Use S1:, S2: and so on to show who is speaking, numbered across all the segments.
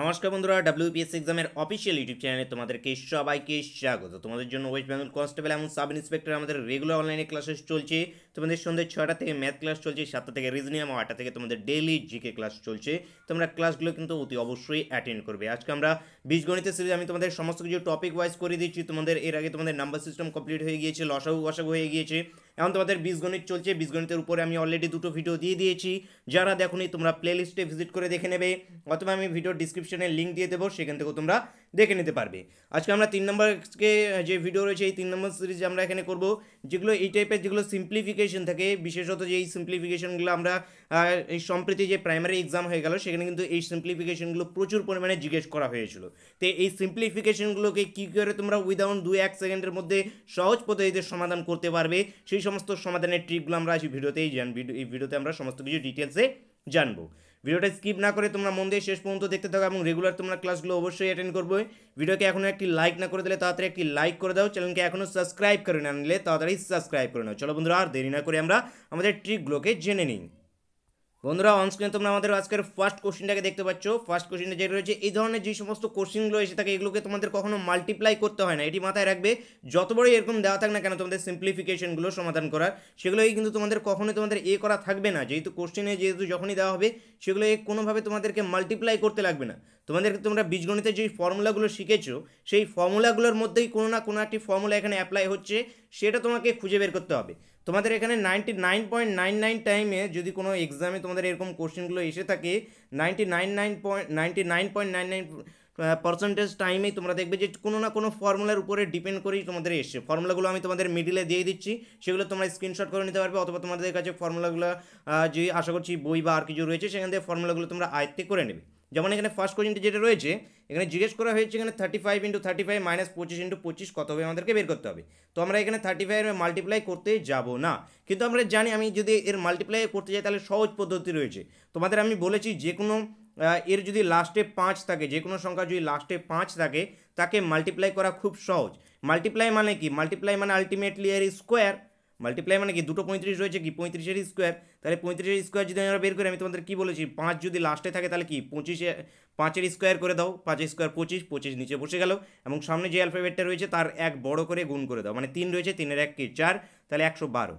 S1: নমস্কার বন্ধুরা ডাব্লিউপিএস এক্সামের অফিসিয়াল ইউটিউব চ্যানেলে তোমাদেরকে সবাইকে স্বাগত তোমাদের জন্য ওয়েস্ট বেঙ্গল কনস্টেবল এবং সাব ইন্সপেক্টর আমাদের রেগুলার অনলাইনে ক্লাসেস চলছে তোমাদের সন্ধ্যে ছটা থেকে ম্যাথ ক্লাস চলছে সাতটা থেকে রিজনিং এবং আটটা থেকে তোমাদের ডেইলি জিকে ক্লাস চলছে তোমরা ক্লাসগুলো কিন্তু অতি অবশ্যই অ্যাটেন্ড করবে আজকে আমরা বীজগণিতের সিরিজ আমি তোমাদের সমস্ত কিছু টপিক ওয়াইজ করে দিচ্ছি তোমাদের এর আগে তোমাদের নাম্বার সিস্টেম কমপ্লিট হয়ে গিয়েছে লসাগু গসাগু হয়ে গিয়েছে এখন তোমাদের বীজগণিত চলছে বীজগণিতের উপরে আমি অলরেডি দুটো ভিডিও দিয়ে দিয়েছি যারা দেখো তোমরা প্লেলিস্টে ভিজিট করে দেখে নেবে অথবা আমি ভিডিও ডিসক্রিপশনে লিঙ্ক দিয়ে দেবো সেখান থেকেও তোমরা দেখে নিতে পারবে আজকে আমরা তিন নম্বরকে যে ভিডিও রয়েছে এই তিন নম্বর সিরিজ আমরা এখানে করব যেগুলো এই টাইপের যেগুলো সিম্পলিফিকেশন থাকে বিশেষত যে এই সিম্পলিফিকেশনগুলো আমরা এই সম্প্রতি যে প্রাইমারি এক্সাম হয়ে গেল সেখানে কিন্তু এই সিম্পলিফিকেশনগুলো প্রচুর পরিমাণে জিজ্ঞেস করা হয়েছিল তো এই সিম্পলিফিকেশনগুলোকে কী করে তোমরা উইদাউন দু এক সেকেন্ডের মধ্যে সহজ পদ্ধতিতে সমাধান করতে পারবে সেই সমস্ত সমাধানের ট্রিকগুলো আমরা আজ ভিডিওতেই জান এই ভিডিওতে আমরা সমস্ত কিছু ডিটেলসে জানবো ভিডিওটা স্কিপ না করে তোমরা মন দিয়ে শেষ পর্যন্ত দেখতে থাকো এবং রেগুলার তোমরা ক্লাসগুলো অবশ্যই অ্যাটেন্ড করবে ভিডিওকে এখনও একটি লাইক না করে দিলে তাড়াতাড়ি একটি লাইক করে দাও চ্যানেলকে এখনও সাবস্ক্রাইব করে না নিলে তাড়াতাড়ি সাবস্ক্রাইব করে নাও চলো বন্ধুরা আর দেরি না করে আমরা আমাদের ট্রিকগুলোকে জেনে নিই বন্ধুরা অনস্ক্রিনে তোমরা আমাদের আজকের ফার্স্ট কোশ্চেনটাকে দেখতে পাচ্ছ ফার্স্ট কোশ্চেনটা যেটা রয়েছে এই ধরনের যে সমস্ত কোশ্চেনগুলো এসে থাকে এগুলোকে তোমাদের কখনো মাল্টিপ্লাই করতে হয় না এটি মাথায় রাখবে যত বড় এরকম দেওয়া থাক না কেন তোমাদের সিম্পলিফিকেশনগুলো সমাধান করার সেগুলোই কিন্তু তোমাদের কখনোই তোমাদের এ করা থাকবে না যেহেতু কোশ্চেনে যেহেতু যখনই দেওয়া হবে সেগুলো কোনোভাবে তোমাদেরকে মাল্টিপ্লাই করতে লাগবে না তোমাদেরকে তোমরা বীজগণিতের যেই ফর্মুলাগুলো শিখেছো সেই ফর্মুলাগুলোর মধ্যেই কোনো না কোনো একটি ফর্মুলা এখানে অ্যাপ্লাই হচ্ছে সেটা তোমাকে খুঁজে বের করতে হবে তোমাদের এখানে ninety nine point nine nine টাইমে যদি কোনো এক্সামে তোমাদের এরকম কোশ্চেনগুলো এসে থাকে ninety nine nine point ninety nine point nine nine percentage টাইমেই তোমরা দেখবে যে কোনো না কোনো ফর্মুলার উপরে ডিপেন্ড করেই তোমাদের এসছে ফর্মুলাগুলো আমি তোমাদের মিডিলে দিয়ে দিচ্ছি সেগুলো তোমরা স্ক্রিনশট করে নিতে পারবে অথবা তোমাদের কাছে ফর্মুলাগুলো যে আশা করছি বই বা আর কিছু রয়েছে সেখান থেকে ফর্মুলাগুলো তোমরা আয়ত্তে করে নেবে যেমন এখানে ফার্স্ট কোয়েশ্চেনটি যেটা রয়েছে এখানে জিজ্ঞেস করা হয়েছে এখানে thirty five into thirty five minus পঁচিশ ইন্টু পঁচিশ কত হবে আমাদেরকে বের করতে হবে তো আমরা এখানে থার্টি ফাইভের মাল্টিপ্লাই করতে যাব না কিন্তু আমরা জানি আমি যদি এর মাল্টিপ্লাই করতে যাই তাহলে সহজ পদ্ধতি রয়েছে তোমাদের আমি বলেছি যে কোনো এর যদি লাস্টে পাঁচ থাকে যে কোনো সংখ্যা যদি লাস্টে পাঁচ থাকে তাকে মাল্টিপ্লাই করা খুব সহজ মাল্টিপ্লাই মানে কি মাল্টিপ্লাই মানে আলটিমেটলি এর স্কোয়ার মাল্টিপ্লাই মানে কি দুটো পঁয়ত্রিশ রয়েছে কি পঁয়ত্রিশের স্কোয়ার তাহলে পঁয়ত্রিশের স্কোয়ার যদি আমরা বের করি আমি তোমাদের কী বলেছি পাঁচ যদি লাস্টে থাকে তাহলে কি পঁচিশে পাঁচের স্কোয়ার করে দাও পাঁচের স্কোয়ার পঁচিশ পঁচিশ নিচে বসে গেল এবং সামনে যে অ্যালফাবেটটা রয়েছে তার এক বড় করে গুণ করে দাও মানে তিন রয়েছে তিনের এক কি চার তাহলে একশো বারো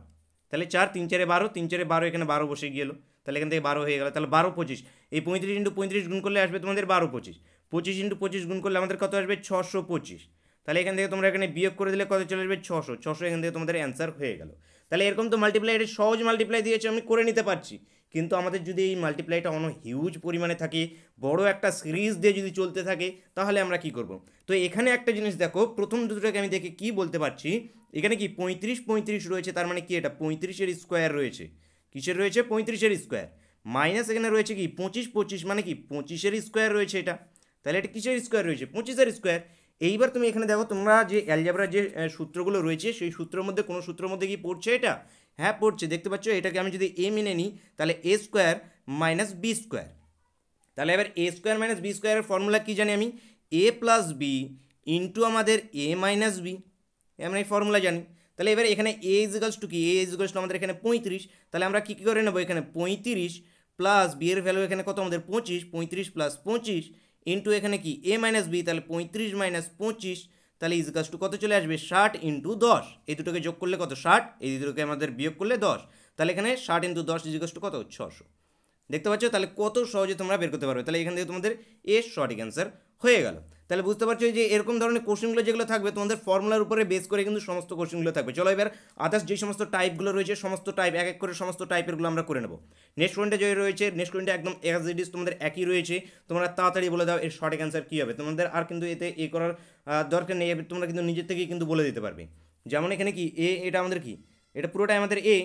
S1: তাহলে চার তিন চারে বারো তিন চারে বারো এখানে বারো বসে গেলো তাহলে এখান থেকে বারো হয়ে গেল তাহলে বারো পঁচিশ এই পঁয়ত্রিশ ইন্টু পঁয়ত্রিশ গুণ করলে আসবে তোমাদের বারো পঁচিশ পঁচিশ ইন্টু পঁচিশ গুণ করলে আমাদের কত আসবে ছশো পঁচিশ তাহলে এখান থেকে তোমরা এখানে বিয়োগ করে দিলে কত চলে আসবে ছশো ছশো এখান থেকে তোমাদের অ্যান্সার হয়ে গেল তাহলে এরকম তো মাল্টিপ্লাই এটা সহজ মাল্টিপ্লাই দিয়েছে আমি করে নিতে পারছি কিন্তু আমাদের যদি এই মাল্টিপ্লাইটা অন্য হিউজ পরিমাণে থাকে বড় একটা সিরিজ দিয়ে যদি চলতে থাকে তাহলে আমরা কি করব তো এখানে একটা জিনিস দেখো প্রথম দুটোকে আমি দেখে কি বলতে পারছি এখানে কি পঁয়ত্রিশ পঁয়ত্রিশ রয়েছে তার মানে কি এটা পঁয়ত্রিশের স্কোয়ার রয়েছে কিসের রয়েছে পঁয়ত্রিশের স্কোয়ার মাইনাস এখানে রয়েছে কি পঁচিশ পঁচিশ মানে কি পঁচিশের স্কোয়ার রয়েছে এটা তাহলে এটা কিসের স্কোয়ার রয়েছে পঁচিশের স্কোয়ার এইবার তুমি এখানে দেখো তোমরা যে অ্যালজাবরা যে সূত্রগুলো রয়েছে সেই সূত্রের মধ্যে কোনো সূত্রের মধ্যে কি পড়ছে এটা হ্যাঁ পড়ছে দেখতে পাচ্ছ এটাকে আমি যদি এ মেনে নিই তাহলে A square minus B square তাহলে এবার এ স্কোয়ার মাইনাস বি স্কোয়ারের ফর্মুলা কী জানি আমি এ প্লাস বি ইন্টু আমাদের এ মাইনাস বি আমরা এই ফর্মুলা জানি তাহলে এবার এখানে এ ইজিকালস টু কি এ ইজিকালস টু আমাদের এখানে পঁয়ত্রিশ তাহলে আমরা কী কী করে নেবো এখানে পঁয়ত্রিশ প্লাস বি এর ভ্যালু এখানে কত আমাদের পঁচিশ পঁয়ত্রিশ প্লাস পঁচিশ ইন্টু এখানে কি এ মাইনাস বি তাহলে পঁয়ত্রিশ মাইনাস পঁচিশ তাহলে ইজগাস টু কত চলে আসবে ষাট ইন্টু দশ এই দুটোকে যোগ করলে কত ষাট এই দুটোকে আমাদের বিয়োগ করলে দশ তাহলে এখানে ষাট ইন্টু দশ ইজকাস টু কত ছশো দেখতে পাচ্ছ তাহলে কত সহজে তোমরা বের করতে পারবে তাহলে এখান থেকে তোমাদের এ সঠিক অ্যান্সার হয়ে গেল তাহলে বুঝতে পারছো যে এরকম ধরনের কোশ্চেনগুলো যেগুলো থাকবে তোমাদের ফর্মুলার উপরে বেস করে কিন্তু সমস্ত কোশ্চেনগুলো থাকবে চলো এবার আদার্স যে সমস্ত টাইপগুলো রয়েছে সমস্ত টাইপ এক এক করে সমস্ত টাইপেরগুলো আমরা করে নেব নেক্সট কোয়েন্টে যে রয়েছে নেক্সট কোয়েন্টে একদম এজ তোমাদের একই রয়েছে তোমরা তাড়াতাড়ি বলে দাও এর সঠিক অ্যান্সার কী হবে তোমাদের আর কিন্তু এতে এ করার দরকার নেই তোমরা কিন্তু নিজের থেকেই কিন্তু বলে দিতে পারবে যেমন এখানে কি এ এটা আমাদের কি এটা পুরোটাই আমাদের এ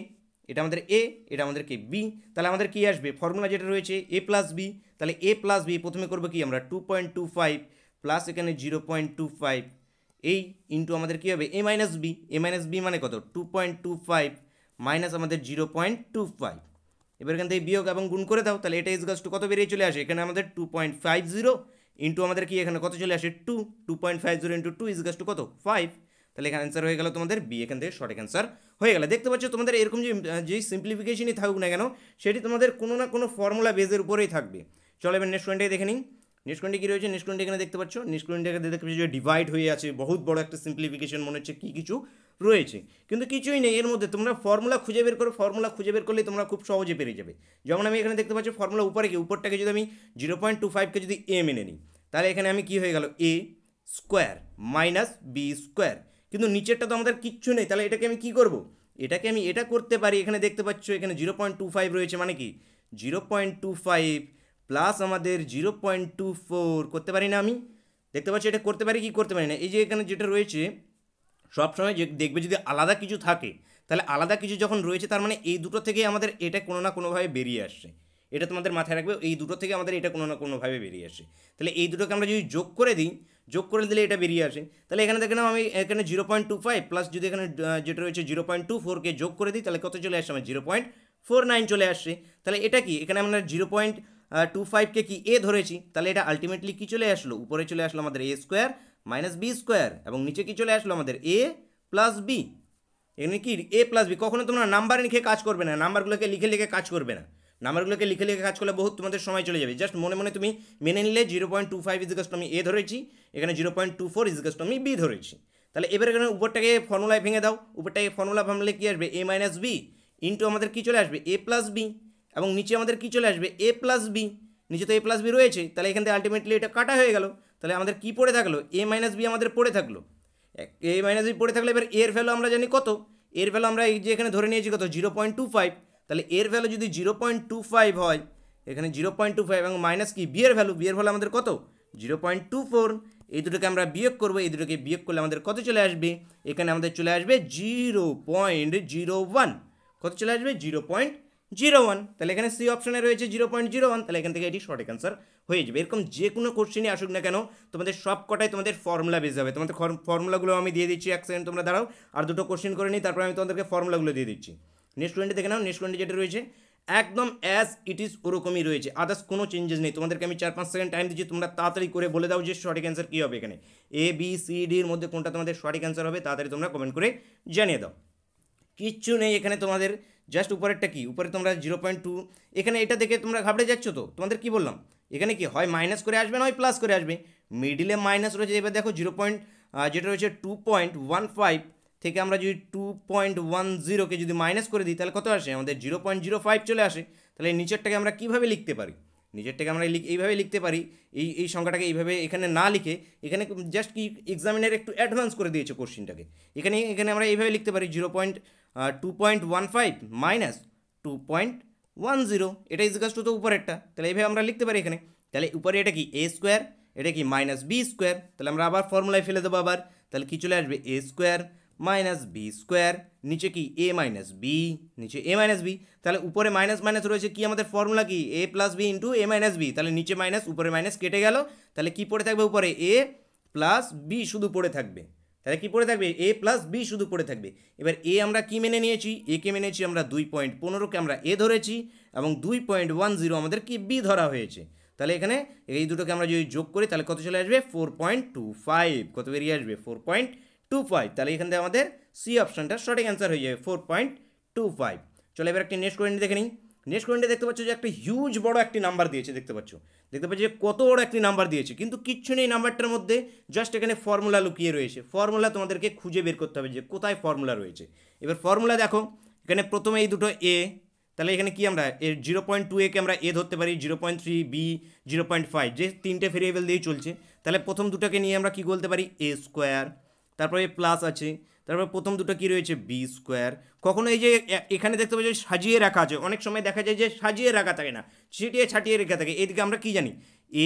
S1: এটা আমাদের এ এটা আমাদের কি বি তাহলে আমাদের কি আসবে ফর্মুলা যেটা রয়েছে এ প্লাস বি তাহলে এ প্লাস বি প্রথমে করবো কি আমরা two point two five plus এখানে জিরো পয়েন্ট টু ফাইভ এই ইন্টু আমাদের কী হবে A minus B A minus B মানে কত two point two five minus আমাদের জিরো পয়েন্ট টু ফাইভ এবার এখান থেকে বিয়োগ এবং গুণ করে দাও তাহলে এটা ইজ টু কত বেরিয়ে চলে আসে এখানে আমাদের two point five zero into আমাদের কি এখানে কত চলে আসে two two point five zero into two is two কত ফাইভ তাহলে এখানে অ্যান্সার হয়ে গেল তোমাদের বি এখান থেকে শর্ট অ্যান্সার হয়ে গেল দেখতে পাচ্ছ তোমাদের এরকম যে যেই সিম্পলিফিকেশনই থাকুক না কেন সেটি তোমাদের কোনো না কোনো ফর্মুলা বেজের উপরেই থাকবে চলো এবার নেক্সট পয়েন্টে দেখে নিই নিষ্কুণ্ডে কি রয়েছে নিষ্কুণ্ডে এখানে দেখতে পাচ্ছ এখানে দেখতে পাচ্ছি যে ডিভাইড হয়ে আছে বহুত বড় একটা সিম্পলিফিকেশন মনে হচ্ছে কী কিছু রয়েছে কিন্তু কিছুই নেই এর মধ্যে তোমরা ফর্মুলা খুঁজে বের করো ফর্মুলা খুঁজে বের করলে তোমরা খুব সহজে পেরে যাবে যেমন আমি এখানে দেখতে পাচ্ছি ফর্মুলা উপরে কি উপরটাকে যদি আমি জিরো পয়েন্ট টু ফাইভকে যদি এ মেনে নিই তাহলে এখানে আমি কি হয়ে গেল A square minus B square কিন্তু নিচেরটা তো আমাদের কিচ্ছু নেই তাহলে এটাকে আমি কি করব এটাকে আমি এটা করতে পারি এখানে দেখতে পাচ্ছ এখানে জিরো পয়েন্ট টু ফাইভ রয়েছে মানে কি zero point two five plus আমাদের জিরো পয়েন্ট টু ফোর করতে পারি না আমি দেখতে পাচ্ছি এটা করতে পারি কি করতে পারি না এই যে এখানে যেটা রয়েছে সবসময় যে দেখবে যদি আলাদা কিছু থাকে তাহলে আলাদা কিছু যখন রয়েছে তার মানে এই দুটো থেকে আমাদের এটা কোনো না কোনোভাবে বেরিয়ে আসছে এটা তোমাদের মাথায় রাখবে এই দুটো থেকে আমাদের এটা কোনো না কোনোভাবে বেরিয়ে আসে তাহলে এই দুটোকে আমরা যদি যোগ করে দিই যোগ করে দিলে এটা বেরিয়ে আসে তাহলে এখানে দেখলাম আমি এখানে zero point two five plus যদি এখানে যেটা রয়েছে জিরো পয়েন্ট টু ফোরকে যোগ করে দিই তাহলে কত চলে আসে আমার জিরো পয়েন্ট ফোর নাইন চলে আসছে তাহলে এটা কি এখানে আমরা জিরো পয়েন্ট টু ফাইভকে কি এ ধরেছি তাহলে এটা আলটিমেটলি কি চলে আসলো উপরে চলে আসলো আমাদের A square minus B square এবং নিচে কি চলে আসলো আমাদের এ প্লাস বি এখানে কি এ প্লাস বি কখনো তোমরা নাম্বার লিখে কাজ করবে না নাম্বারগুলোকে লিখে লিখে কাজ করবে না নাম্বারগুলোকে লিখে লিখে কাজ করলে বহুত তোমাদের সময় চলে যাবে জাস্ট মনে মনে তুমি মেনে নিলে zero point two five is just আমি এ ধরেছি এখানে zero point two four is just আমি বি ধরেছি তাহলে এবার এখানে উপরটাকে ফর্মুলায় ভেঙে দাও উপরটাকে ফর্মুলা ভাঙলে কী আসবে এ মাইনাস বি ইন্টু আমাদের কী চলে আসবে এ প্লাস বি এবং নিচে আমাদের কি চলে আসবে এ প্লাস বি নিচে তো এ প্লাস বি রয়েছে তাহলে এখান থেকে আলটিমেটলি এটা কাটা হয়ে গেল তাহলে আমাদের কি পড়ে থাকলো এ মাইনাস বি আমাদের পড়ে থাকলো এ মাইনাস বি পড়ে থাকলে এবার এর ভ্যালু আমরা জানি কত এর ভ্যালু আমরা এই যে এখানে ধরে নিয়েছি কত জিরো পয়েন্ট টু ফাইভ তাহলে এর ভ্যালু যদি জিরো পয়েন্ট টু ফাইভ হয় এখানে জিরো পয়েন্ট টু ফাইভ এবং মাইনাস কি বিয়ের ভ্যালু বিয়ের ভ্যালু আমাদের কত জিরো পয়েন্ট টু ফোর এই দুটোকে আমরা বিয়োগ করবো এই দুটোকে বিয়োগ করলে আমাদের কত চলে আসবে এখানে আমাদের চলে আসবে জিরো পয়েন্ট জিরো ওয়ান কত চলে আসবে জিরো পয়েন্ট জিরো ওয়ান তাহলে এখানে সি অপশানে রয়েছে জিরো পয়েন্ট জিরো ওয়ান তাহলে এখান থেকে এটি সঠিক অ্যান্সার হয়ে যাবে এরকম যে কোনো কোশ্চেনই আসুক না কেন তোমাদের সব কটাই তোমাদের ফর্মুলা বেজ হবে তোমাদের ফর্মুলাগুলো আমি দিয়ে দিচ্ছি এক সেকেন্ড তোমরা দাঁড়াও আর দুটো কোশ্চেন করে নিই তারপর আমি তোমাদেরকে ফর্মুলাগুলো দিয়ে দিচ্ছি নেক্সট টোয়েন্টি দেখে নাও নেক্সট টোয়েন্টি যেটা রয়েছে একদম অ্যাজ ইট ইজ ওরকমই রয়েছে আদার্স কোনো চেঞ্জেস নেই তোমাদেরকে আমি চার পাঁচ সেকেন্ড টাইম দিচ্ছি তোমরা তাড়াতাড়ি করে বলে দাও যে সঠিক অ্যান্সার কী হবে এখানে এ বি সি ডির মধ্যে কোনটা তোমাদের সঠিক অ্যান্সার হবে তাড়াতাড়ি তোমরা কমেন্ট করে জানিয়ে দাও কিচ্ছু নেই এখানে তোমাদের জাস্ট উপরেরটা কি উপরে তোমরা জিরো পয়েন্ট টু এখানে এটা দেখে তোমরা ঘাবড়ে যাচ্ছ তো তোমাদের কি বললাম এখানে কি হয় মাইনাস করে আসবে না হয় প্লাস করে আসবে মিডিলে মাইনাস রয়েছে এবার দেখো জিরো পয়েন্ট যেটা রয়েছে টু পয়েন্ট ওয়ান ফাইভ থেকে আমরা যদি টু পয়েন্ট ওয়ান জিরোকে যদি মাইনাস করে দিই তাহলে কত আসে আমাদের জিরো পয়েন্ট জিরো ফাইভ চলে আসে তাহলে নিচেরটাকে আমরা কীভাবে লিখতে পারি নিজেরটাকে আমরা এইভাবে লিখতে পারি এই এই সংখ্যাটাকে এইভাবে এখানে না লিখে এখানে জাস্ট কি এক্সামিনের একটু অ্যাডভান্স করে দিয়েছে কোশ্চিনটাকে এখানে এখানে আমরা এইভাবে লিখতে পারি zero point two point one five minus two point one zero এটা ইজিকাস টু তো উপরেরটা তাহলে এইভাবে আমরা লিখতে পারি এখানে তাহলে উপরে এটা কি এ স্কোয়ার এটা কি মাইনাস বি স্কোয়ার তাহলে আমরা আবার ফর্মুলায় ফেলে দেবো আবার তাহলে কি চলে আসবে A square minus B square নিচে কি এ মাইনাস বি নিচে এ মাইনাস বি তাহলে উপরে মাইনাস মাইনাস রয়েছে কি আমাদের ফর্মুলা কি A plus B into A minus B তাহলে নিচে মাইনাস উপরে মাইনাস কেটে গেল তাহলে কি পড়ে থাকবে উপরে এ প্লাস বি শুধু পড়ে থাকবে তাহলে কি পড়ে থাকবে এ প্লাস বি শুধু পড়ে থাকবে এবার এ আমরা কি মেনে নিয়েছি এ কে মেনেছি আমরা দুই পয়েন্ট পনেরোকে আমরা এ ধরেছি এবং দুই পয়েন্ট ওয়ান জিরো আমাদের কি বি ধরা হয়েছে তাহলে এখানে এই দুটোকে আমরা যদি যোগ করি তাহলে কত চলে আসবে ফোর পয়েন্ট টু ফাইভ কত বেরিয়ে আসবে ফোর পয়েন্ট টু ফাইভ তাহলে এখান থেকে আমাদের সি অপশানটা সঠিক অ্যান্সার হয়ে যাবে ফোর পয়েন্ট টু ফাইভ চলে এবার একটি নেক্সট কোয়েন্ট দেখে নিই নেক্সট কোয়েন্টে দেখতে পাচ্ছ যে একটা হিউজ বড় একটি নাম্বার দিয়েছে দেখতে পাচ্ছ দেখতে পাচ্ছ যে কত বড় একটি নাম্বার দিয়েছে কিন্তু কিচ্ছু নেই নাম্বারটার মধ্যে জাস্ট এখানে ফর্মুলা লুকিয়ে রয়েছে ফর্মুলা তোমাদেরকে খুঁজে বের করতে হবে যে কোথায় ফর্মুলা রয়েছে এবার ফর্মুলা দেখো এখানে প্রথমে এই দুটো এ তাহলে এখানে কি আমরা এর জিরো পয়েন্ট টু একে আমরা এ ধরতে পারি zero point three B zero point five যে তিনটে ভেরিয়েবল দিয়েই চলছে তাহলে প্রথম দুটোকে নিয়ে আমরা কি বলতে পারি এ স্কোয়ার তারপরে প্লাস আছে তারপরে প্রথম দুটো কি রয়েছে বি স্কোয়ার কখনো এই যে এখানে দেখতে যে সাজিয়ে রাখা আছে অনেক সময় দেখা যায় যে সাজিয়ে রাখা থাকে না ছিটিয়ে ছাটিয়ে রেখে থাকে এদিকে আমরা কি জানি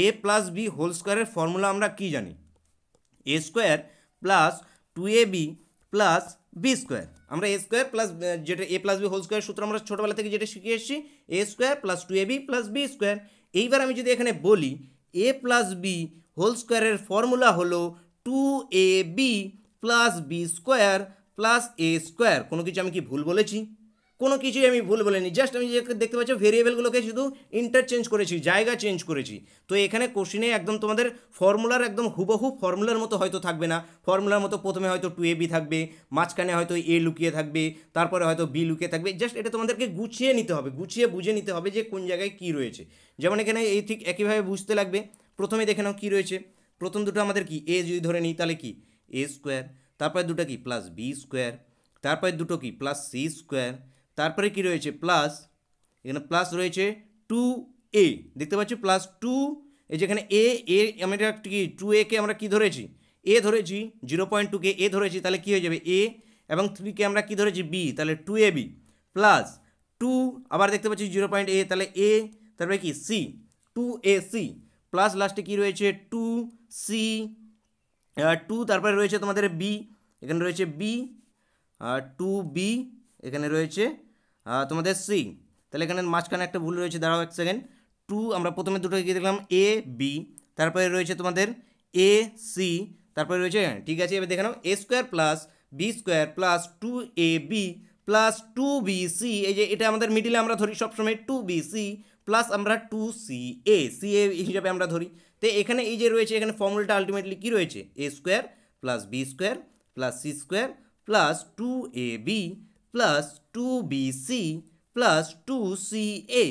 S1: এ প্লাস বি হোল স্কোয়ারের ফর্মুলা আমরা কি জানি A square plus two A B plus B square আমরা এ স্কোয়ার প্লাস যেটা A plus B whole square সূত্র আমরা ছোটোবেলা থেকে যেটা শিখে এসেছি A square plus two A B plus B square এইবার আমি যদি এখানে বলি এ প্লাস বি হোল স্কোয়ারের ফর্মুলা হলো two A B plus B square plus A square কোনো কিছু আমি কি ভুল বলেছি কোনো কিছুই আমি ভুল বলিনি জাস্ট আমি যে দেখতে পাচ্ছি ভেরিয়েবলগুলোকে শুধু ইন্টারচেঞ্জ করেছি জায়গা চেঞ্জ করেছি তো এখানে কোশ্চিনে একদম তোমাদের ফর্মুলার একদম হুবহু ফর্মুলার মতো হয়তো থাকবে না ফর্মুলার মতো প্রথমে হয়তো টু এ বি থাকবে মাঝখানে হয়তো এ লুকিয়ে থাকবে তারপরে হয়তো বি লুকিয়ে থাকবে জাস্ট এটা তোমাদেরকে গুছিয়ে নিতে হবে গুছিয়ে বুঝে নিতে হবে যে কোন জায়গায় কী রয়েছে যেমন এখানে এই ঠিক একইভাবে বুঝতে লাগবে প্রথমে দেখে নাও কী রয়েছে প্রথম দুটো আমাদের কি এ যদি ধরে নিই তাহলে কি এ স্কোয়ার তারপরে দুটো কি প্লাস বি স্কোয়ার তারপরে দুটো কি প্লাস সি স্কোয়ার তারপরে কি রয়েছে প্লাস এখানে প্লাস রয়েছে টু এ দেখতে পাচ্ছি প্লাস টু এই যেখানে এ এ আমরা কি টু কে আমরা কি ধরেছি এ ধরেছি জিরো পয়েন্ট টুকে এ ধরেছি তাহলে কি হয়ে যাবে এ এবং থ্রিকে আমরা কি ধরেছি বি তাহলে two A B plus two আবার দেখতে পাচ্ছি জিরো পয়েন্ট এ তাহলে এ তারপরে কি C two A C plus লাস্টে কী রয়েছে টু সি টু তারপরে রয়েছে তোমাদের বি এখানে রয়েছে বি টু বি এখানে রয়েছে তোমাদের সি তাহলে এখানে মাঝখানে একটা ভুল রয়েছে দাঁড়াও এক সেকেন্ড টু আমরা প্রথমে দুটো গিয়ে দেখলাম এ বি তারপরে রয়েছে তোমাদের এ সি তারপরে রয়েছে ঠিক আছে এবার দেখে A square plus B square plus two A B plus two B C এই যে এটা আমাদের মিডিলে আমরা ধরি সবসময় টু বি সি প্লাস আমরা two C A C A হিসাবে আমরা ধরি তো এখানে এই যে রয়েছে এখানে ফর্মুলাটা আলটিমেটলি কী রয়েছে A square plus B square plus C square plus two A B plus two B C plus two C A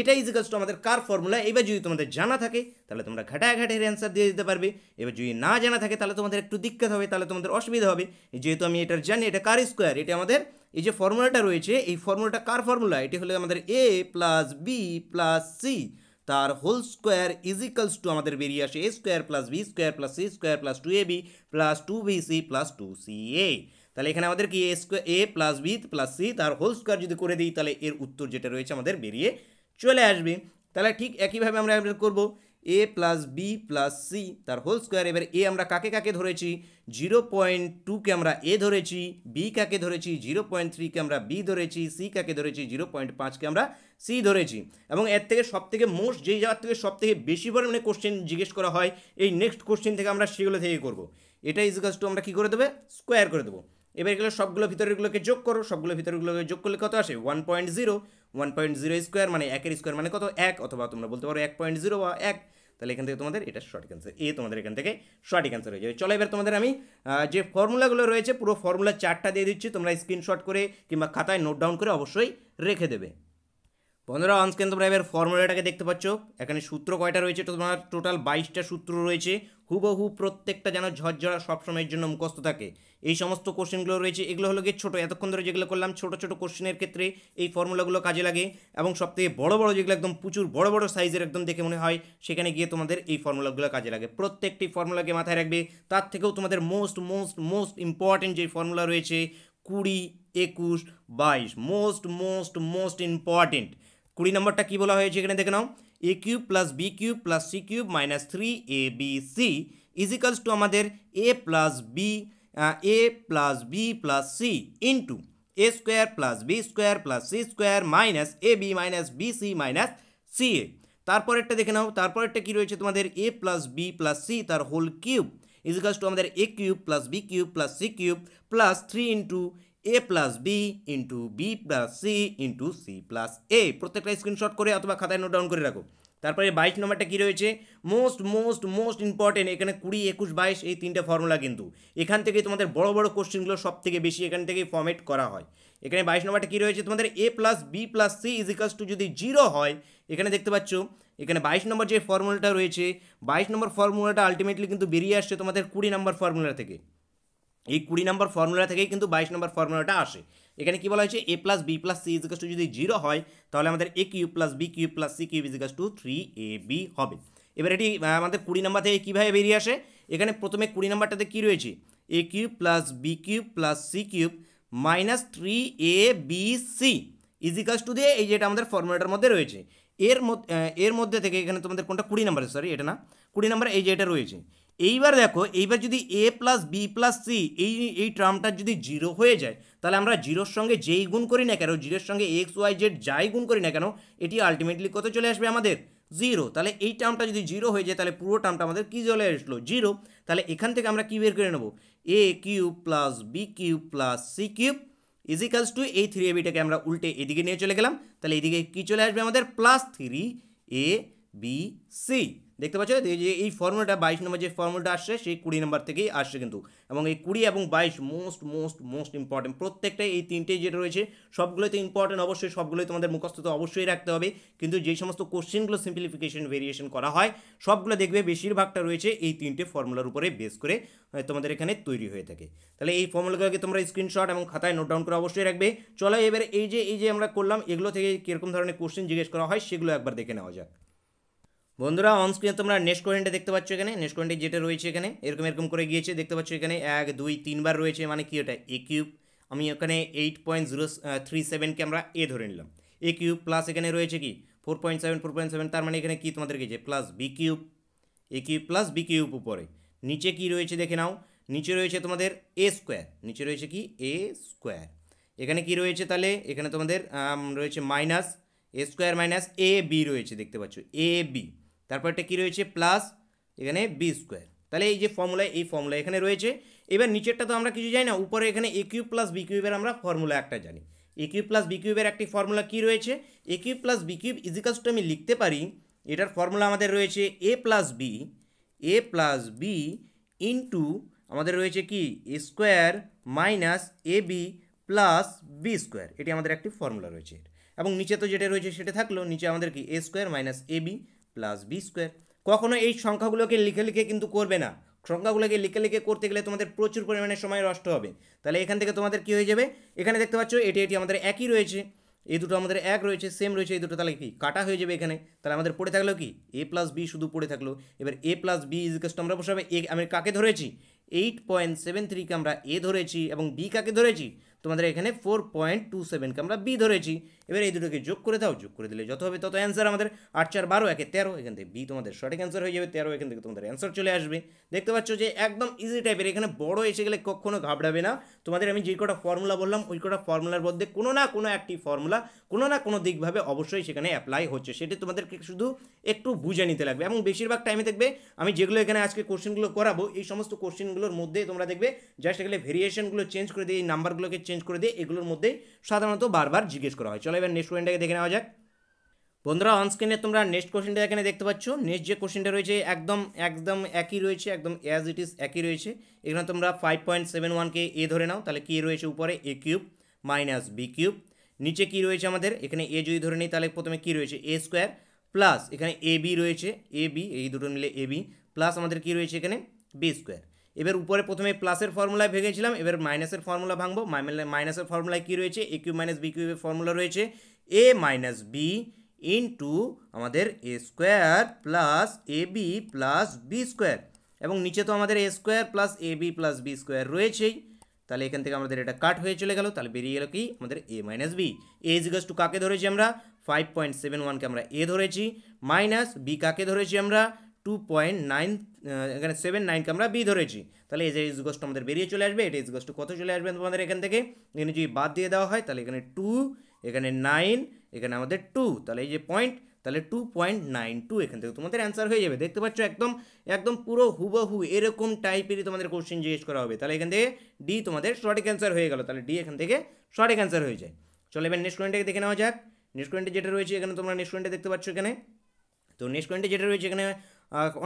S1: এটাই ইজিকালস টু আমাদের কার ফর্মুলা এবার যদি তোমাদের জানা থাকে তাহলে তোমরা ঘাটায় ঘাটের অ্যান্সার দিয়ে দিতে পারবে এবার যদি না জানা থাকে তাহলে তোমাদের একটু দিক্কত হবে তাহলে তোমাদের অসুবিধা হবে যেহেতু আমি এটার জানি এটা কার স্কোয়ার এটা আমাদের এই যে ফর্মুলাটা রয়েছে এই ফর্মুলাটা কার ফর্মুলা এটি হলো আমাদের A plus B plus C তার হোল স্কোয়ার ইজিক্যালস টু আমাদের বেরিয়ে আসে A square plus B square plus C square plus two A B plus two B C plus two C A তাহলে এখানে আমাদের কি A square A plus B plus C তার whole square যদি করে দিই তাহলে এর উত্তর যেটা রয়েছে আমাদের বেরিয়ে চলে আসবে তাহলে ঠিক একইভাবে আমরা করবো A plus B plus C তার হোল স্কোয়ার এবার এ আমরা কাকে কাকে ধরেছি জিরো পয়েন্ট টুকে আমরা এ ধরেছি বি কাকে ধরেছি জিরো পয়েন্ট থ্রিকে আমরা বি ধরেছি সি কাকে ধরেছি জিরো পয়েন্ট পাঁচকে আমরা সি ধরেছি এবং এর থেকে সবথেকে মোস্ট যেই জায়গার থেকে সবথেকে বেশি পরিমাণে কোশ্চেন জিজ্ঞেস করা হয় এই নেক্সট কোশ্চেন থেকে আমরা সেগুলো থেকে করব এটা ইজগাস টু আমরা কী করে দেবে স্কোয়ার করে দেবো এবার এগুলো সবগুলো ভিতরেগুলোকে যোগ করো সবগুলো ভিতরেরগুলোকে যোগ করলে কত আসে one point zero one point zero square মানে একের স্কোয়ার মানে কত এক অথবা তোমরা বলতে পারো এক পয়েন্ট জিরো বা এক তাহলে এখান থেকে তোমাদের এটা সঠিক অ্যান্সার এ তোমাদের এখান থেকে সঠিক অ্যান্সার হয়ে যাবে চলো এবার তোমাদের আমি যে ফর্মুলাগুলো রয়েছে পুরো ফর্মুলা চারটা দিয়ে দিচ্ছি তোমরা স্ক্রিনশট করে কিংবা খাতায় নোট ডাউন করে অবশ্যই রেখে দেবে বন্ধুরা অনস্ক্রিন তোমরা এবার ফর্মুলাটাকে দেখতে পাচ্ছ এখানে সূত্র কয়টা রয়েছে তোমার টোটাল বাইশটা সূত্র রয়েছে হুবহু প্রত্যেকটা যেন ঝরঝরা সবসময়ের জন্য মুখস্থ থাকে এই সমস্ত কোশ্চেনগুলো রয়েছে এগুলো হলো গিয়ে ছোটো এতক্ষণ ধরে যেগুলো করলাম ছোটো ছোটো কোশ্চেনের ক্ষেত্রে এই ফর্মুলাগুলো কাজে লাগে এবং সবথেকে বড় বড় যেগুলো একদম প্রচুর বড় বড় সাইজের একদম দেখে মনে হয় সেখানে গিয়ে তোমাদের এই ফর্মুলাগুলো কাজে লাগে প্রত্যেকটি ফর্মুলাকে মাথায় রাখবে তার থেকেও তোমাদের মোস্ট মোস্ট মোস্ট ইম্পর্ট্যান্ট যে ফর্মুলা রয়েছে কুড়ি একুশ বাইশ মোস্ট মোস্ট মোস্ট ইম্পর্ট্যান্ট কুড়ি নম্বরটা কী বলা হয়েছে এখানে দেখে নাও A cube plus B cube plus C cube minus three A B C is equals to আমাদের A plus B A plus B plus C into A square plus B square plus C square minus A B minus B C minus C A তারপরেরটা দেখে নাও তারপরেরটা কী রয়েছে তোমাদের A plus B plus C তার whole cube ইজিক্যালস to আমাদের A cube plus B cube plus C cube plus three into A plus B into B plus C into C plus A প্রত্যেকটা স্ক্রিনশট করে অথবা খাতায় note down করে রাখো তারপরে বাইশ নম্বরটা কী রয়েছে মোস্ট মোস্ট মোস্ট ইম্পর্টেন্ট এখানে কুড়ি একুশ বাইশ এই তিনটে ফর্মুলা কিন্তু এখান থেকে তোমাদের বড় বড় কোশ্চেনগুলো সব থেকে বেশি এখান থেকেই ফর্মেট করা হয় এখানে বাইশ নম্বরটা কী রয়েছে তোমাদের A plus B plus C ইজিকাস টু যদি জিরো হয় এখানে দেখতে পাচ্ছ এখানে বাইশ নম্বর যে ফর্মুলাটা রয়েছে বাইশ নম্বর ফর্মুলাটা আলটিমেটলি কিন্তু বেরিয়ে আসছে তোমাদের কুড়ি নম্বর ফর্মুলা থেকে এই কুড়ি নম্বর ফর্মুলা থেকেই কিন্তু বাইশ নম্বর ফর্মুলাটা আসে এখানে কি বলা হয়েছে A plus B plus C ইজিকাস টু যদি জিরো হয় তাহলে আমাদের A cube plus B cube plus C cube ইজিকাস টু থ্রি এ বি হবে এবার এটি আমাদের কুড়ি নম্বর থেকে কীভাবে বেরিয়ে আসে এখানে প্রথমে কুড়ি নম্বরটাতে কী রয়েছে A cube plus B cube plus C cube minus three A B C ইজিকাস টু দিয়ে এই যেটা আমাদের ফর্মুলাটার মধ্যে রয়েছে এর মধ্যে এর মধ্যে থেকে এখানে তোমাদের কোনটা কুড়ি নাম্বার সরি এটা না কুড়ি নাম্বার এই যে এটা রয়েছে এইবার দেখো এইবার যদি A plus B plus C এই এই টার্মটা যদি জিরো হয়ে যায় তাহলে আমরা জিরোর সঙ্গে যেই গুণ করি না কেন জিরোর সঙ্গে এক্স ওয়াই জেড যাই গুণ করি না কেন এটি আলটিমেটলি কত চলে আসবে আমাদের জিরো তাহলে এই টার্মটা যদি জিরো হয়ে যায় তাহলে পুরো টার্মটা আমাদের কী চলে আসলো জিরো তাহলে এখান থেকে আমরা কী বের করে নেবো A cube plus B cube plus C cube ইজিক্যালস to এই থ্রি এবিটাকে আমরা উল্টে এদিকে নিয়ে চলে গেলাম তাহলে এদিকে কী চলে আসবে আমাদের plus three A B C দেখতে পাচ্ছ যে এই ফর্মুলাটা বাইশ নম্বর যে ফর্মুলাটা আসছে সেই কুড়ি নম্বর থেকেই আসছে কিন্তু এবং এই কুড়ি এবং বাইশ মোস্ট মোস্ট মোস্ট ইম্পর্টেন্ট প্রত্যেকটা এই তিনটেই যেটা রয়েছে সবগুলোতে ইম্পর্টেন্ট অবশ্যই সবগুলোই তোমাদের মুখস্থ তো অবশ্যই রাখতে হবে কিন্তু যে সমস্ত কোশ্চেনগুলো সিম্পলিফিকেশন ভেরিয়েশন করা হয় সবগুলো দেখবে বেশিরভাগটা রয়েছে এই তিনটে ফর্মুলার উপরে বেস করে তোমাদের এখানে তৈরি হয়ে থাকে তাহলে এই ফর্মুলাগুলোকে তোমরা স্ক্রিনশট এবং খাতায় নোট ডাউন করে অবশ্যই রাখবে চলো এবারে এই যে এই যে আমরা করলাম এগুলো থেকে কীরকম ধরনের কোশ্চেন জিজ্ঞেস করা হয় সেগুলো একবার দেখে নেওয়া যাক বন্ধুরা অনস্ক্রিনে তোমরা নেক্সট কোয়েন্টে দেখতে পাচ্ছ এখানে নেক্সট কোয়েন্টে যেটা রয়েছে এখানে এরকম এরকম করে গিয়েছে দেখতে পাচ্ছ এখানে এক দুই তিনবার রয়েছে মানে কি ওটা এ কিউব আমি ওখানে এইট পয়েন্ট জিরো থ্রি সেভেনকে আমরা এ ধরে নিলাম এ কিউব প্লাস এখানে রয়েছে কি four point seven four point seven তার মানে এখানে কি তোমাদের গেছে plus B cube A cube plus B cube উপরে নিচে কি রয়েছে দেখে নাও নিচে রয়েছে তোমাদের এ স্কোয়ার নিচে রয়েছে কি এ স্কোয়ার এখানে কি রয়েছে তাহলে এখানে তোমাদের রয়েছে minus A square minus A B রয়েছে দেখতে পাচ্ছ এ বি তারপর এটা কী রয়েছে প্লাস এখানে বি স্কোয়ার তাহলে এই যে ফর্মুলা এই ফর্মুলা এখানে রয়েছে এবার নিচেরটা তো আমরা কিছু জানি না উপরে এখানে এ কিউব প্লাস বি কিউবের আমরা ফর্মুলা একটা জানি এ কিউব প্লাস বি কিউবের একটি ফর্মুলা কী রয়েছে A cube plus B cube ইজিকাস টু আমি লিখতে পারি এটার ফর্মুলা আমাদের রয়েছে A plus B A plus B into আমাদের রয়েছে কি A square minus A B plus B square এটি আমাদের একটি ফর্মুলা রয়েছে এবং নিচে তো যেটা রয়েছে সেটা থাকলো নিচে আমাদের কি A square minus A B plus B square কখনও এই সংখ্যাগুলোকে লিখে লিখে কিন্তু করবে না সংখ্যাগুলোকে লিখে লিখে করতে গেলে তোমাদের প্রচুর পরিমাণে সময় নষ্ট হবে তাহলে এখান থেকে তোমাদের কী হয়ে যাবে এখানে দেখতে পাচ্ছ এটি এটি আমাদের একই রয়েছে এই দুটো আমাদের এক রয়েছে সেম রয়েছে এই দুটো তাহলে কি কাটা হয়ে যাবে এখানে তাহলে আমাদের পড়ে থাকলো কি এ প্লাস বি শুধু পড়ে থাকলো এবার এ প্লাস বি ইজকাস্ট আমরা বসাবে এ আমি কাকে ধরেছি এইট পয়েন্ট সেভেন থ্রিকে আমরা এ ধরেছি এবং বি কাকে ধরেছি তোমাদের এখানে ফোর পয়েন্ট টু সেভেনকে আমরা বি ধরেছি এবার এই দুটোকে যোগ করে দাও যোগ করে দিলে যত হবে তত অ্যান্সার আমাদের আট চার বারো একে তেরো এখান থেকে বি তোমাদের সঠিক অ্যান্সার হয়ে যাবে তেরো এখান থেকে তোমাদের অ্যান্সার চলে আসবে দেখতে পাচ্ছ যে একদম ইজি টাইপের এখানে বড় এসে গেলে কখনো ঘাবড়াবে না তোমাদের আমি যে কটা ফর্মুলা বললাম ওই কটা ফর্মুলার মধ্যে কোনো না কোনো একটি ফর্মুলা কোনো না কোনো দিকভাবে অবশ্যই সেখানে অ্যাপ্লাই হচ্ছে সেটি তোমাদেরকে শুধু একটু বুঝে নিতে লাগবে এবং বেশিরভাগ টাইমে দেখবে আমি যেগুলো এখানে আজকে কোশ্চেনগুলো করাবো এই সমস্ত কোশ্চেনগুলোর মধ্যে তোমরা দেখবে জাস্ট এগুলো ভেরিয়েশনগুলো চেঞ্জ করে দিয়ে এই নাম্বারগুলোকে চেঞ্জ করে দিয়ে এগুলোর মধ্যেই সাধারণত বারবার জিজ্ঞেস করা হয় চলো এবার নেক্সট কোয়েনটাকে দেখে নেওয়া যাক বন্ধুরা অনস্ক্রিনে তোমরা নেক্সট কোশ্চেনটা এখানে দেখতে পাচ্ছ নেক্সট যে কোশ্চেনটা রয়েছে একদম একদম একই রয়েছে একদম অ্যাজ ইট ইজ একই রয়েছে এখানে তোমরা ফাইভ পয়েন্ট সেভেন ওয়ানকে এ ধরে নাও তাহলে কী রয়েছে উপরে A cube minus B cube নিচে কি রয়েছে আমাদের এখানে এ যদি ধরে নিই তাহলে প্রথমে কী রয়েছে এ স্কোয়ার প্লাস এখানে এ বি রয়েছে এ বি এই দুটো মিলে এ বি প্লাস আমাদের কি রয়েছে এখানে বি স্কোয়ার এবার উপরে প্রথমে প্লাসের ফর্মুলায় ভেঙেছিলাম এবার মাইনাসের ফর্মুলা ভাঙবো মাইনাসের ফর্মুলায় কী রয়েছে এ কিউ মাইনাস বি কিউবের ফর্মুলা রয়েছে এ মাইনাস বি ইন্টু আমাদের A square plus A B plus B square এবং নিচে তো আমাদের A square plus A B plus B square রয়েছেই তাহলে এখান থেকে আমাদের এটা কাট হয়ে চলে গেল তাহলে বেরিয়ে গেল কি আমাদের এ মাইনাস বি এ টু কাকে ধরেছি আমরা ফাইভ পয়েন্ট সেভেন ওয়ানকে আমরা এ ধরেছি মাইনাস বি কাকে ধরেছি আমরা টু পয়েন্ট নাইন এখানে সেভেন নাইনকে আমরা বি ধরেছি তাহলে এই যে ইজগোসটা আমাদের বেরিয়ে চলে আসবে এটা ইজগোসটা কত চলে আসবে তোমাদের এখান থেকে এখানে যদি বাদ দিয়ে দেওয়া হয় তাহলে এখানে টু এখানে নাইন এখানে আমাদের টু তাহলে এই যে পয়েন্ট তাহলে টু পয়েন্ট নাইন টু এখান থেকে তোমাদের অ্যান্সার হয়ে যাবে দেখতে পাচ্ছ একদম একদম পুরো হুবহু এরকম টাইপেরই তোমাদের কোশ্চেন জিজ্ঞেস করা হবে তাহলে এখান থেকে ডি তোমাদের সঠিক অ্যান্সার হয়ে গেল তাহলে ডি এখান থেকে সঠিক অ্যান্সার হয়ে যায় চলে এবার নেক্সট কোয়েন্টটাকে দেখে নেওয়া যাক নেক্সট কোয়েন্টে যেটা রয়েছে এখানে তোমরা নেক্সট কোয়েন্টে দেখতে পাচ্ছ এখানে তো নেক্সট কোয়েন্টে যেটা রয়েছে এখানে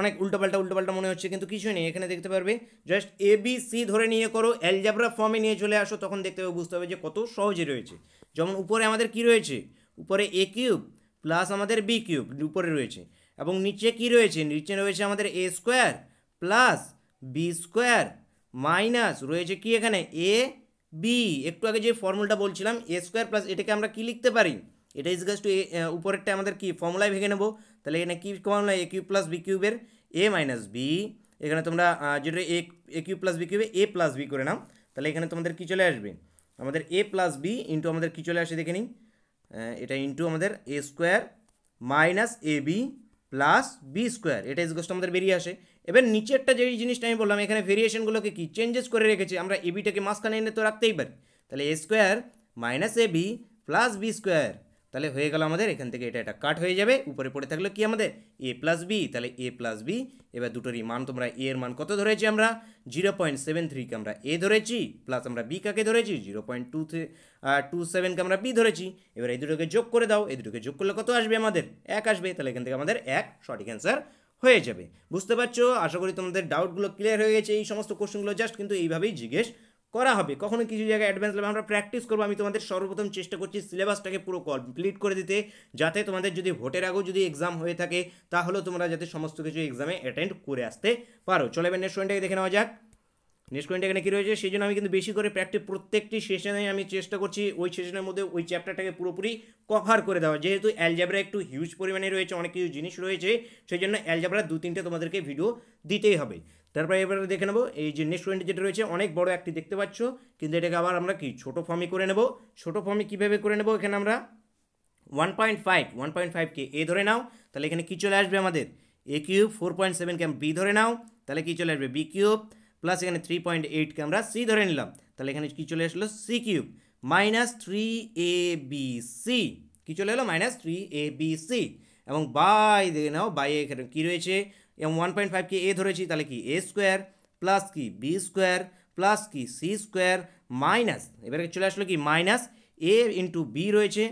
S1: অনেক উল্টোপাল্টা উল্টোপাল্টা মনে হচ্ছে কিন্তু কিছুই নেই এখানে দেখতে পারবে জাস্ট এ বি সি ধরে নিয়ে করো অ্যালজাবরা ফর্মে নিয়ে চলে আসো তখন দেখতে হবে বুঝতে হবে যে কত সহজে রয়েছে যেমন উপরে আমাদের কি রয়েছে উপরে এ কিউব প্লাস আমাদের বি কিউব উপরে রয়েছে এবং নিচে কি রয়েছে নিচে রয়েছে আমাদের A square plus B square minus রয়েছে কি এখানে এ বি একটু আগে যে ফর্মুলাটা বলছিলাম এ স্কোয়ার প্লাস এটাকে আমরা কি লিখতে পারি এটা গাছ টু উপরেরটা আমাদের কি ফর্মুলায় ভেঙে নেবো তাহলে এখানে কী formula A cube plus B কিউবের এ মাইনাস বি এখানে তোমরা যেটা এ কিউ প্লাস বি কিউবে এ প্লাস বি করে নাও তাহলে এখানে তোমাদের কি চলে আসবে আমাদের এ প্লাস বি ইন্টু আমাদের কী চলে আসে দেখে নিই এটা ইন্টু আমাদের A square minus A B plus B square এটা ইজগোসটা আমাদের বেরিয়ে আসে এবার নিচেরটা যেই জিনিসটা আমি বললাম এখানে ভেরিয়েশনগুলোকে কি চেঞ্জেস করে রেখেছে আমরা এ বিটাকে মাঝখানে এনে তো রাখতেই পারি তাহলে A square minus A B plus B square তাহলে হয়ে গেল আমাদের এখান থেকে এটা এটা কাট হয়ে যাবে উপরে পড়ে থাকলে কি আমাদের এ প্লাস বি তাহলে এ প্লাস বি এবার দুটোরই মান তোমরা এ এর মান কত ধরেছি আমরা জিরো পয়েন্ট সেভেন থ্রিকে আমরা এ ধরেছি প্লাস আমরা বি কাকে ধরেছি zero point two three two সেভেনকে আমরা বি ধরেছি এবার এই দুটোকে যোগ করে দাও এই দুটোকে যোগ করলে কত আসবে আমাদের এক আসবে তাহলে এখান থেকে আমাদের এক সঠিক অ্যান্সার হয়ে যাবে বুঝতে পারছো আশা করি তোমাদের ডাউটগুলো ক্লিয়ার হয়ে গেছে এই সমস্ত কোশ্চেনগুলো জাস্ট কিন্তু এইভাবেই জিজ্ঞেস করা হবে কখনো কিছু জায়গায় অ্যাডভান্স লেভেল আমরা প্র্যাকটিস করবো আমি তোমাদের সর্বপ্রথম চেষ্টা করছি সিলেবাসটাকে পুরো কমপ্লিট করে দিতে যাতে তোমাদের যদি ভোটের আগেও যদি এক্সাম হয়ে থাকে তাহলেও তোমরা যাতে সমস্ত কিছু এক্সামে অ্যাটেন্ড করে আসতে পারো চলে এবার নেক্সট পয়েন্টটাকে দেখে নেওয়া যাক নেক্সট পয়েন্ট এখানে কী রয়েছে সেই জন্য আমি কিন্তু বেশি করে প্র্যাকটিস প্রত্যেকটি সেশনে আমি চেষ্টা করছি ওই সেশনের মধ্যে ওই চ্যাপ্টারটাকে পুরোপুরি কভার করে দেওয়া যেহেতু অ্যালজাবরা একটু হিউজ পরিমাণে রয়েছে অনেক কিছু জিনিস রয়েছে সেই জন্য অ্যালজাবরা দু তিনটে তোমাদেরকে ভিডিও দিতেই হবে তারপরে এবারে দেখে নেবো এই যে নেক্সট টোয়েন্টি যেটা রয়েছে অনেক বড় একটি দেখতে পাচ্ছ কিন্তু এটাকে আবার আমরা কি ছোটো ফর্মে করে নেব ছোটো ফর্মে কীভাবে করে নেব এখানে আমরা one point five one point ফাইভকে এ ধরে নাও তাহলে এখানে কী চলে আসবে আমাদের এ কিউব ফোর পয়েন্ট সেভেনকে আমরা বি ধরে নাও তাহলে কী চলে আসবে বি কিউব প্লাস এখানে থ্রি পয়েন্ট এইটকে আমরা সি ধরে নিলাম তাহলে এখানে কী চলে আসলো C cube minus three A B C কী চলে এলো minus three A B C এবং বাই দেখে নাও বাই এখানে কী রয়েছে এবং ওয়ান পয়েন্ট ফাইভকে এ ধরেছি তাহলে কি এ স্কোয়ার প্লাস কি বি স্কোয়ার প্লাস কি সি স্কোয়ার মাইনাস এবারে চলে আসলো কি মাইনাস এ ইন্টু বি রয়েছে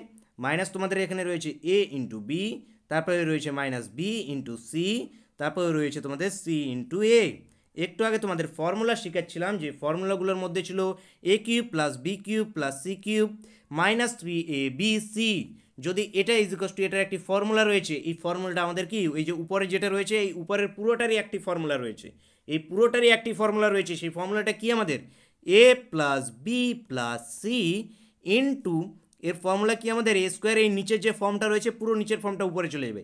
S1: মাইনাস তোমাদের এখানে রয়েছে এ ইন্টু বি তারপরে রয়েছে মাইনাস বি ইন্টু সি তারপরে রয়েছে তোমাদের সি ইন্টু এ একটু আগে তোমাদের ফর্মুলা শেখাচ্ছিলাম যে ফর্মুলাগুলোর মধ্যে ছিল A cube plus B cube plus C cube minus three A B C যদি এটা ইজ ইকস টু এটার একটি ফর্মুলা রয়েছে এই ফর্মুলাটা আমাদের কি এই যে উপরে যেটা রয়েছে এই উপরের পুরোটারই একটি ফর্মুলা রয়েছে এই পুরোটারই একটি ফর্মুলা রয়েছে সেই ফর্মুলাটা কি আমাদের A plus B plus C two এর ফর্মুলা কি আমাদের এ স্কোয়ার এই নিচের যে ফর্মটা রয়েছে পুরো নিচের ফর্মটা উপরে চলে যাবে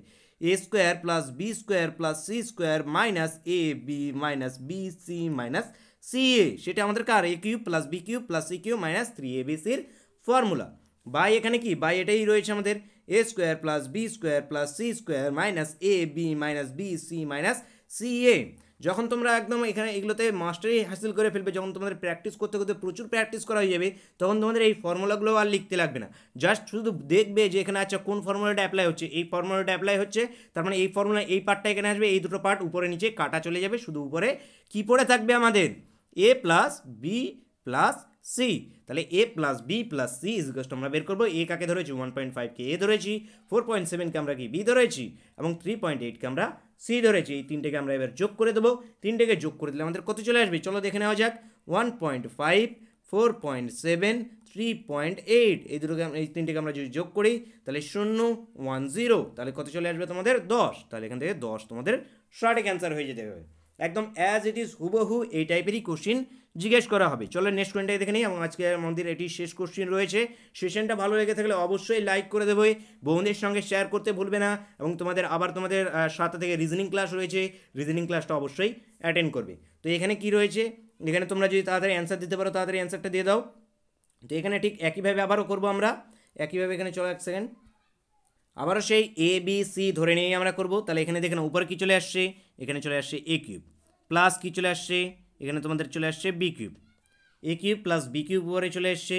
S1: A square plus B square plus C square minus A B minus B C minus C A সেটা আমাদের কার A cube plus B cube plus C cube minus three A B সির ফর্মুলা বাই এখানে কি by এটাই রয়েছে আমাদের A square plus B square plus C square minus A B minus B C minus C A যখন তোমরা একদম এখানে এগুলোতে মাস্টারি হাসিল করে ফেলবে যখন তোমাদের প্র্যাকটিস করতে করতে প্রচুর প্র্যাকটিস করা হয়ে যাবে তখন তোমাদের এই ফর্মুলাগুলো আর লিখতে লাগবে না জাস্ট শুধু দেখবে যে এখানে আচ্ছা কোন ফর্মুলাটা অ্যাপ্লাই হচ্ছে এই ফর্মুলাটা অ্যাপ্লাই হচ্ছে তার মানে এই ফর্মুলা এই পার্টটা এখানে আসবে এই দুটো পার্ট উপরে নিচে কাটা চলে যাবে শুধু উপরে কি পড়ে থাকবে আমাদের A plus B plus C তাহলে A plus B plus C equals to আমরা বের করবো এ কাকে ধরেছি ওয়ান পয়েন্ট ফাইভকে এ ধরেছি ফোর পয়েন্ট সেভেনকে আমরা কি বি ধরেছি এবং থ্রি পয়েন্ট এইটকে আমরা সি ধরেছি এই তিনটেকে আমরা এবার যোগ করে দেবো তিনটেকে যোগ করে দিলে আমাদের কত চলে আসবে চলো দেখে নেওয়া যাক one point five four point seven three point eight এই দুটোকে এই তিনটেকে আমরা যদি যোগ করি তাহলে শূন্য ওয়ান জিরো তাহলে কত চলে আসবে তোমাদের দশ তাহলে এখান থেকে দশ তোমাদের সঠিক অ্যান্সার হয়ে যেতে হবে একদম অ্যাজ ইট ইজ হুবহু এই টাইপেরই কোশ্চিন জিজ্ঞেস করা হবে চলো নেক্সট কোয়েনটাই দেখে নিই এবং আজকে আমাদের এটি শেষ কোশ্চিন রয়েছে সেশনটা ভালো লেগে থাকলে অবশ্যই লাইক করে দেবো বন্ধুদের সঙ্গে শেয়ার করতে ভুলবে না এবং তোমাদের আবার তোমাদের সাথে থেকে রিজনিং ক্লাস রয়েছে রিজনিং ক্লাসটা অবশ্যই অ্যাটেন্ড করবে তো এখানে কি রয়েছে এখানে তোমরা যদি তাড়াতাড়ি অ্যান্সার দিতে পারো তাড়াতাড়ি অ্যান্সারটা দিয়ে দাও তো এখানে ঠিক একইভাবে আবারও করবো আমরা একইভাবে এখানে চলো এক সেকেন্ড আবারও সেই এ বি সি ধরে নিয়ে আমরা করবো তাহলে এখানে দেখেন উপর কি চলে আসছে এখানে চলে আসছে এ কিউব প্লাস কি চলে আসছে এখানে তোমাদের চলে আসছে B cube A cube plus B cube উপরে চলে এসছে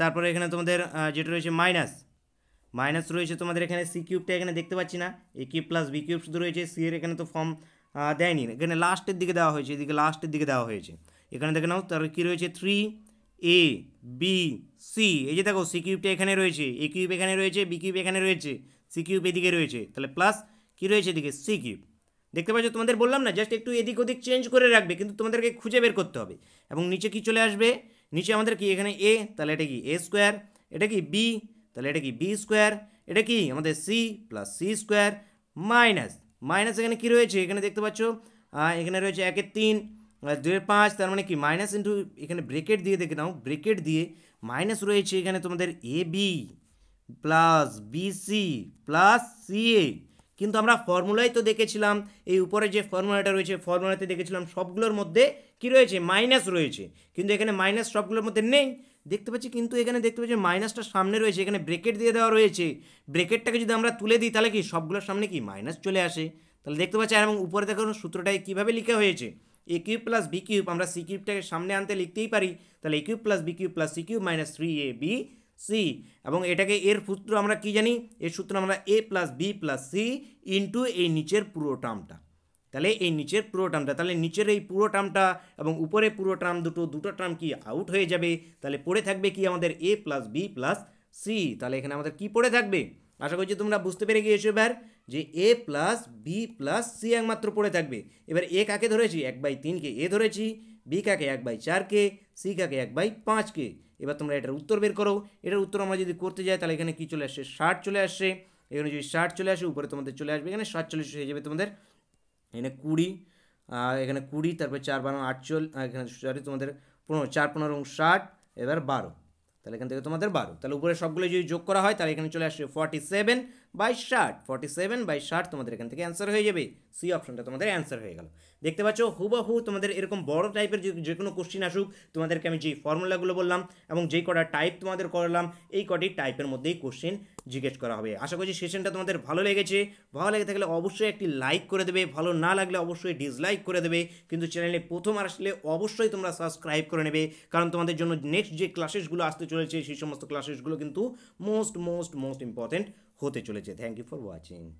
S1: তারপরে এখানে তোমাদের যেটা রয়েছে মাইনাস মাইনাস রয়েছে তোমাদের এখানে সি কিউবটা এখানে দেখতে পাচ্ছি না A cube plus B cube শুধু রয়েছে সি এর এখানে তো ফর্ম দেয়নি এখানে লাস্টের দিকে দেওয়া হয়েছে এদিকে লাস্টের দিকে দেওয়া হয়েছে এখানে দেখে নাও তার কী রয়েছে থ্রি এ বি সি এই যে দেখো সি কিউবটা এখানে রয়েছে এ কিউব এখানে রয়েছে বি কিউব এখানে রয়েছে সি কিউব এদিকে রয়েছে তাহলে প্লাস কী রয়েছে এদিকে সি কিউব দেখতে পাচ্ছ তোমাদের বললাম না জাস্ট একটু এদিক ওদিক চেঞ্জ করে রাখবে কিন্তু তোমাদেরকে খুঁজে বের করতে হবে এবং নিচে কি চলে আসবে নিচে আমাদের কি এখানে এ তাহলে এটা কি এ স্কোয়ার এটা কি বি তাহলে এটা কি বি স্কোয়ার এটা কি আমাদের C plus C square minus minus এখানে কি রয়েছে এখানে দেখতে পাচ্ছ এখানে রয়েছে একের তিন দুয়ের পাঁচ তার মানে কি মাইনাস ইন্টু এখানে ব্রেকেট দিয়ে দেখে নাও ব্রেকেট দিয়ে মাইনাস রয়েছে এখানে তোমাদের A B plus BC plus C A কিন্তু আমরা ফর্মুলাই তো দেখেছিলাম এই উপরে যে ফর্মুলাটা রয়েছে ফর্মুলাতে দেখেছিলাম সবগুলোর মধ্যে কি রয়েছে মাইনাস রয়েছে কিন্তু এখানে মাইনাস সবগুলোর মধ্যে নেই দেখতে পাচ্ছি কিন্তু এখানে দেখতে পাচ্ছি মাইনাসটা সামনে রয়েছে এখানে ব্রেকেট দিয়ে দেওয়া রয়েছে ব্রেকেটটাকে যদি আমরা তুলে দিই তাহলে কি সবগুলোর সামনে কি মাইনাস চলে আসে তাহলে দেখতে পাচ্ছি এবং উপরে দেখুন সূত্রটায় কীভাবে লেখা হয়েছে A cube plus B cube আমরা সি কিউবটাকে সামনে আনতে লিখতেই পারি তাহলে A cube plus B cube plus C cube minus three A B C এবং এটাকে এর সূত্র আমরা কি জানি এর সূত্র আমরা A plus B plus C into এই নিচের পুরো টার্মটা তাহলে এই নিচের পুরো টার্মটা তাহলে নিচের এই পুরো টার্মটা এবং উপরে পুরো টার্ম দুটো দুটো টার্ম কি আউট হয়ে যাবে তাহলে পড়ে থাকবে কি আমাদের A plus B plus C তাহলে এখানে আমাদের কি পড়ে থাকবে আশা করছি তোমরা বুঝতে পেরে গিয়েছো এবার যে A plus B plus C একমাত্র পড়ে থাকবে এবার এ কাকে ধরেছি এক বাই তিনকে এ ধরেছি বি কাকে এক বাই চারকে সি কাকে এক বাই পাঁচকে এবার তোমরা এটার উত্তর বের করো এটার উত্তর আমরা যদি করতে যাই তাহলে এখানে কী চলে আসছে ষাট চলে আসছে এখানে যদি ষাট চলে আসে উপরে তোমাদের চলে আসবে এখানে সাতচল্লিশ হয়ে যাবে তোমাদের এখানে কুড়ি এখানে কুড়ি তারপরে চার বারো আটচল্লিশ এখানে সরি তোমাদের পনেরো চার পনেরো ষাট এবার বারো তাহলে এখান থেকে তোমাদের বারো তাহলে উপরে সবগুলো যদি যোগ করা হয় তাহলে এখানে চলে আসবে ফর্টি সেভেন বাই ষাট ফর্টি সেভেন বাই ষাট তোমাদের এখান থেকে অ্যান্সার হয়ে যাবে সি অপশনটা তোমাদের অ্যান্সার হয়ে গেল দেখতে পাচ্ছ হুবাহু তোমাদের এরকম বড় টাইপের যে কোনো কোশ্চিন আসুক তোমাদেরকে আমি যেই ফর্মুলাগুলো বললাম এবং যেই কটা টাইপ তোমাদের করলাম এই কটি টাইপের মধ্যেই কোশ্চিন জিজ্ঞেস করা হবে আশা করছি সেশনটা তোমাদের ভালো লেগেছে ভালো লেগে থাকলে অবশ্যই একটি লাইক করে দেবে ভালো না লাগলে অবশ্যই ডিসলাইক করে দেবে কিন্তু চ্যানেলে প্রথম আসলে অবশ্যই তোমরা সাবস্ক্রাইব করে নেবে কারণ তোমাদের জন্য নেক্সট যে ক্লাসেসগুলো আসতে চলেছে সেই সমস্ত ক্লাসেসগুলো কিন্তু মোস্ট মোস্ট মোস্ট ইম্পর্টেন্ট होते चले थैंक यू फॉर वाचिंग